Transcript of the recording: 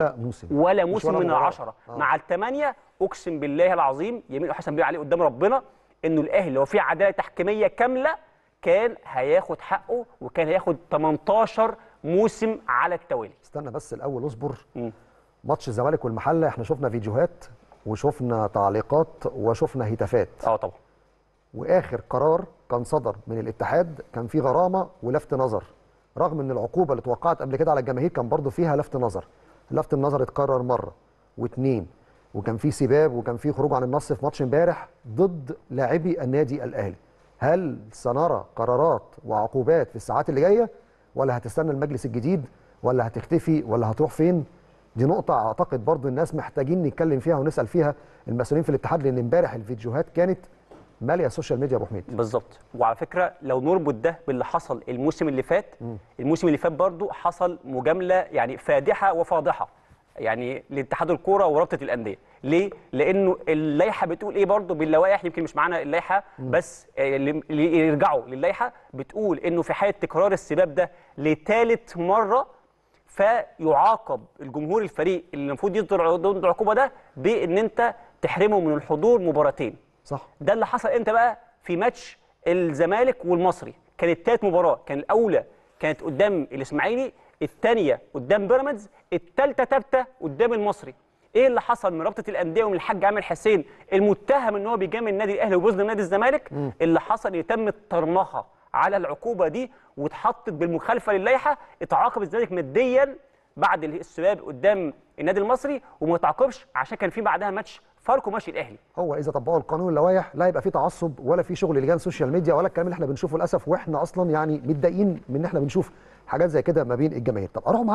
موسم ولا موسم من العشرة آه. مع الثمانية أقسم بالله العظيم يمين حسن بيه عليه قدام ربنا إنه الأهلي لو في عدالة تحكيمية كاملة كان هياخد حقه وكان هياخد 18 موسم على التوالي استنى بس الأول اصبر ماتش الزمالك والمحلة احنا شفنا فيديوهات وشفنا تعليقات وشفنا هتافات اه طبعا واخر قرار كان صدر من الاتحاد كان فيه غرامه ولفت نظر رغم ان العقوبه اللي اتوقعت قبل كده على الجماهير كان برضو فيها لفت نظر لفت النظر اتكرر مره واثنين وكان في سباب وكان في خروج عن النص في ماتش امبارح ضد لاعبي النادي الاهلي هل سنرى قرارات وعقوبات في الساعات اللي جايه ولا هتستنى المجلس الجديد ولا هتختفي ولا هتروح فين دي نقطة أعتقد برضو الناس محتاجين نتكلم فيها ونسأل فيها المسؤولين في الاتحاد لأن امبارح الفيديوهات كانت ماليه السوشيال ميديا يا ابو حميد بالظبط وعلى فكره لو نربط ده باللي حصل الموسم اللي فات م. الموسم اللي فات برضه حصل مجامله يعني فادحه وفاضحه يعني لاتحاد الكوره ورابطه الانديه ليه لانه اللائحه بتقول ايه برضه باللوائح يمكن مش معانا اللائحه بس آه، اللي يرجعوا للائحه بتقول انه في حاله تكرار السباب ده لثالث مره فيعاقب الجمهور الفريق اللي المفروض يصدر ضد العقوبه ده بان انت تحرمه من الحضور مباراتين صح ده اللي حصل امتى بقى في ماتش الزمالك والمصري كانت تالت مباراه كان الاولى كانت قدام الاسماعيلي الثانيه قدام بيراميدز الثالثه ثابته قدام المصري ايه اللي حصل من رابطه الانديه ومن الحاج عامر حسين المتهم ان هو بيجامل النادي الاهلي وبيظلم نادي الزمالك م. اللي حصل يتم الطرمخه على العقوبه دي واتحطت بالمخالفه للائحه اتعاقب الزمالك ماديا بعد السباب قدام النادي المصري وما تعاقبش عشان كان في بعدها ماتش فاركو ماشي الاهلي هو اذا طبقوا القانون اللوائح لا يبقى في تعصب ولا في شغل لجان سوشيال ميديا ولا الكلام اللي احنا بنشوفه للاسف واحنا اصلا يعني متضايقين من ان احنا بنشوف حاجات زي كده ما بين الجماهير طب اروح